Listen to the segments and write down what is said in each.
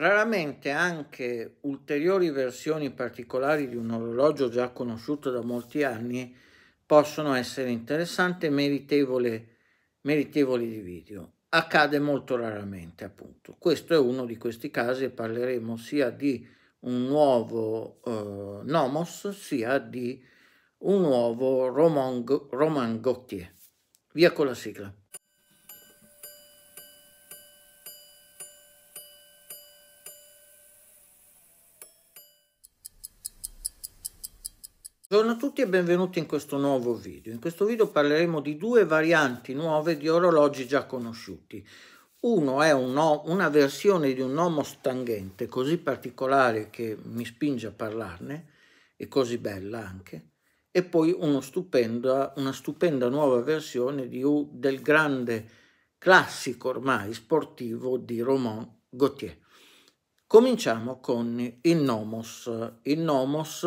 Raramente anche ulteriori versioni particolari di un orologio già conosciuto da molti anni possono essere interessanti e meritevoli, meritevoli di video. Accade molto raramente, appunto. Questo è uno di questi casi e parleremo sia di un nuovo eh, Nomos sia di un nuovo Roman, Roman Gautier. Via con la sigla. Buongiorno a tutti e benvenuti in questo nuovo video. In questo video parleremo di due varianti nuove di orologi già conosciuti. Uno è un una versione di un Nomos tangente così particolare che mi spinge a parlarne e così bella anche, e poi stupenda, una stupenda nuova versione di, del grande classico ormai sportivo di Romain Gauthier. Cominciamo con il Nomos. Il Nomos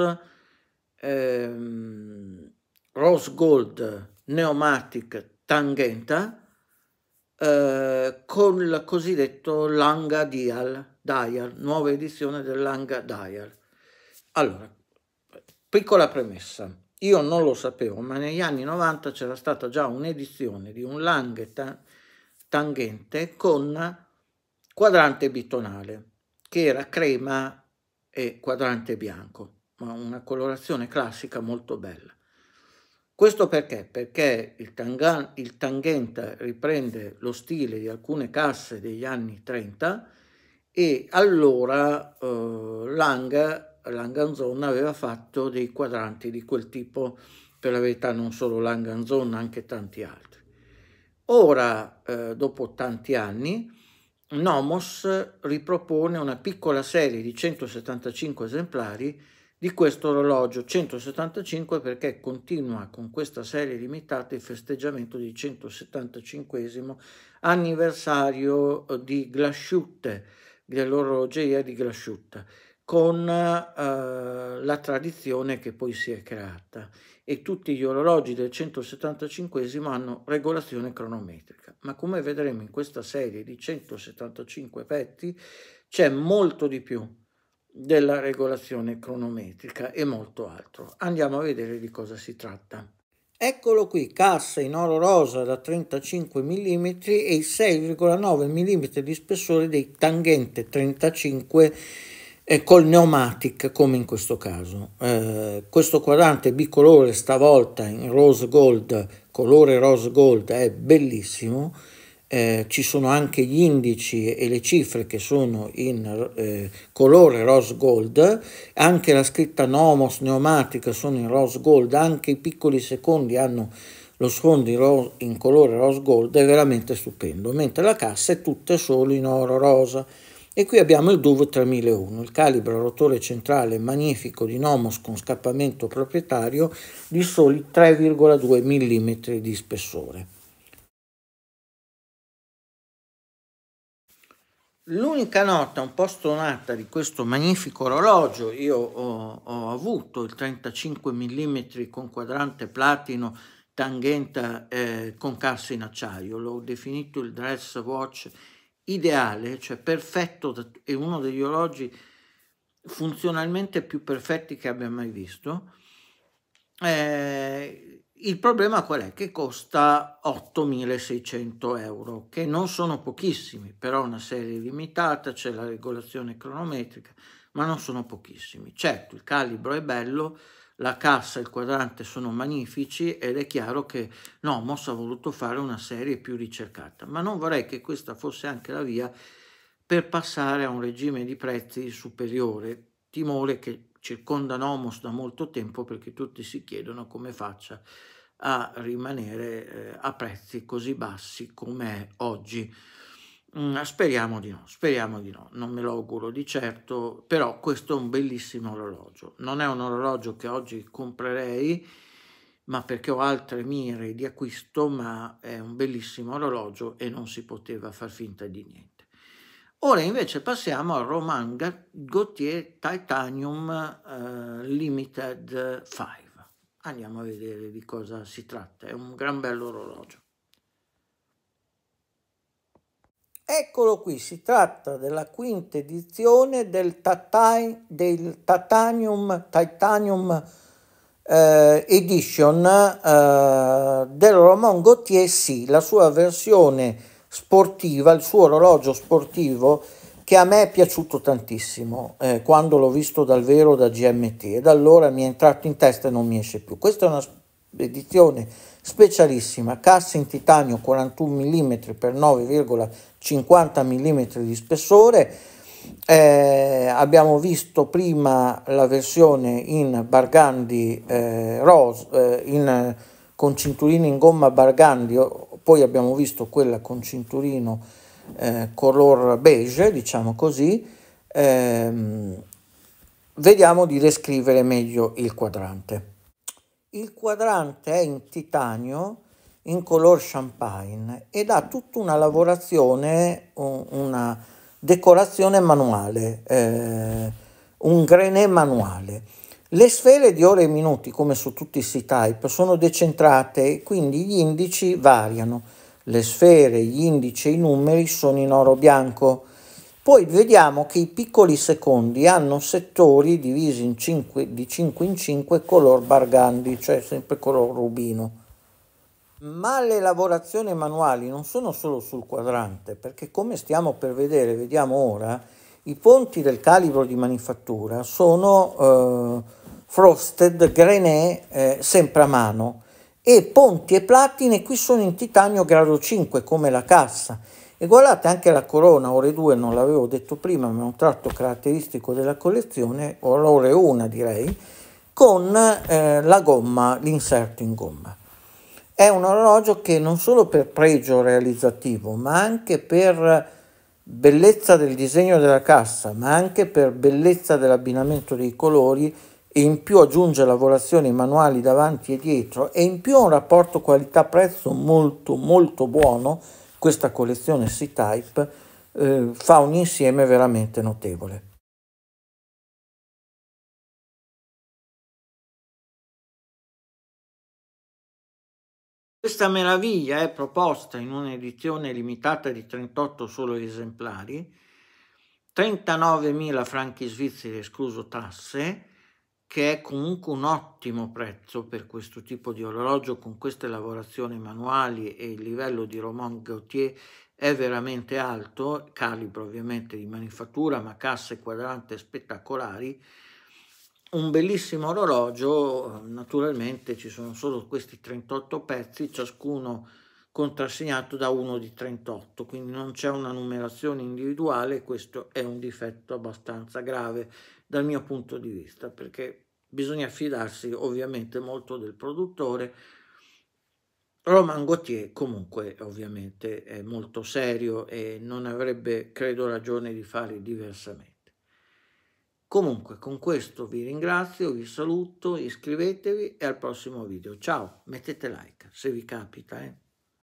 ehm, Rose Gold Neomatic Tangenta eh, con il cosiddetto Langa Dial, Dial, nuova edizione del Langa Dial. Allora, piccola premessa. Io non lo sapevo, ma negli anni 90 c'era stata già un'edizione di un Lange ta tangente con quadrante bitonale, che era crema e quadrante bianco una colorazione classica molto bella. Questo perché? Perché il, tanga, il Tanghenta riprende lo stile di alcune casse degli anni 30 e allora eh, Lang, Langanzon aveva fatto dei quadranti di quel tipo, per la verità non solo Langanzon, anche tanti altri. Ora, eh, dopo tanti anni, Nomos ripropone una piccola serie di 175 esemplari di questo orologio 175 perché continua con questa serie limitata il festeggiamento del 175 anniversario eh, di Glasciutte, dell'orologeria di Glasciutta, con eh, la tradizione che poi si è creata e tutti gli orologi del 175 hanno regolazione cronometrica, ma come vedremo in questa serie di 175 petti c'è molto di più della regolazione cronometrica e molto altro. Andiamo a vedere di cosa si tratta. Eccolo qui, cassa in oro rosa da 35 mm e i 6,9 mm di spessore dei tangente 35 eh, col pneumatic come in questo caso. Eh, questo quadrante bicolore stavolta in rose gold, colore rose gold, è bellissimo eh, ci sono anche gli indici e le cifre che sono in eh, colore rose gold, anche la scritta nomos pneumatica sono in rose gold, anche i piccoli secondi hanno lo sfondo in, ro- in colore rose gold, è veramente stupendo, mentre la cassa è tutta solo in oro rosa. E qui abbiamo il Duvo 3001, il calibro rotore centrale magnifico di Nomos con scappamento proprietario di soli 3,2 mm di spessore. L'unica nota un po' stonata di questo magnifico orologio, io ho, ho avuto il 35 mm con quadrante platino tanghenta eh, con carso in acciaio, l'ho definito il dress watch ideale, cioè perfetto, è uno degli orologi funzionalmente più perfetti che abbia mai visto. Eh, il problema qual è? Che costa 8.600 euro, che non sono pochissimi, però una serie limitata, c'è la regolazione cronometrica, ma non sono pochissimi. Certo, il calibro è bello, la cassa e il quadrante sono magnifici ed è chiaro che Nomos ha voluto fare una serie più ricercata, ma non vorrei che questa fosse anche la via per passare a un regime di prezzi superiore, timore che circonda Homos da molto tempo perché tutti si chiedono come faccia a rimanere eh, a prezzi così bassi come è oggi. Mm, speriamo di no, speriamo di no, non me lo auguro di certo, però questo è un bellissimo orologio. Non è un orologio che oggi comprerei, ma perché ho altre mire di acquisto, ma è un bellissimo orologio e non si poteva far finta di niente. Ora invece passiamo al Roman Gauthier Titanium eh, Limited 5. Andiamo a vedere di cosa si tratta, è un gran bello orologio. Eccolo qui, si tratta della quinta edizione del, tatai, del Titanium, Titanium eh, Edition eh, del Roman Gautier, sì, la sua versione sportiva, il suo orologio sportivo che a me è piaciuto tantissimo eh, quando l'ho visto dal vero da GMT e da allora mi è entrato in testa e non mi esce più. Questa è una edizione specialissima, cassa in titanio 41 mm x 9,50 mm di spessore. Eh, abbiamo visto prima la versione in bargandi eh, rose, eh, in, con cinturino in gomma bargandi poi abbiamo visto quella con cinturino eh, color beige, diciamo così, ehm, vediamo di descrivere meglio il quadrante. Il quadrante è in titanio in color champagne ed ha tutta una lavorazione, una decorazione manuale, eh, un grenè manuale. Le sfere di ore e minuti, come su tutti i C-type, sono decentrate e quindi gli indici variano. Le sfere, gli indici e i numeri sono in oro bianco. Poi vediamo che i piccoli secondi hanno settori divisi 5, di 5 in 5 color bargandi, cioè sempre color rubino. Ma le lavorazioni manuali non sono solo sul quadrante, perché come stiamo per vedere, vediamo ora, i ponti del calibro di manifattura sono... Eh, Frosted, Grenet, eh, sempre a mano, e Ponti e Platine qui sono in titanio grado 5 come la cassa. E guardate anche la corona Ore 2, non l'avevo detto prima, ma è un tratto caratteristico della collezione, Ore 1 direi, con eh, la gomma, l'inserto in gomma. È un orologio che non solo per pregio realizzativo, ma anche per bellezza del disegno della cassa, ma anche per bellezza dell'abbinamento dei colori, e in più aggiunge lavorazioni manuali davanti e dietro e in più ha un rapporto qualità-prezzo molto molto buono, questa collezione C-Type eh, fa un insieme veramente notevole. Questa meraviglia è proposta in un'edizione limitata di 38 solo esemplari, 39.000 franchi svizzeri escluso tasse, che è comunque un ottimo prezzo per questo tipo di orologio con queste lavorazioni manuali e il livello di Romain Gautier è veramente alto, calibro ovviamente di manifattura ma casse quadrante spettacolari, un bellissimo orologio, naturalmente ci sono solo questi 38 pezzi, ciascuno contrassegnato da uno di 38, quindi non c'è una numerazione individuale, questo è un difetto abbastanza grave dal mio punto di vista, perché bisogna fidarsi ovviamente molto del produttore. Roman Gauthier comunque ovviamente è molto serio e non avrebbe, credo, ragione di fare diversamente. Comunque con questo vi ringrazio, vi saluto, iscrivetevi e al prossimo video. Ciao, mettete like se vi capita. Eh.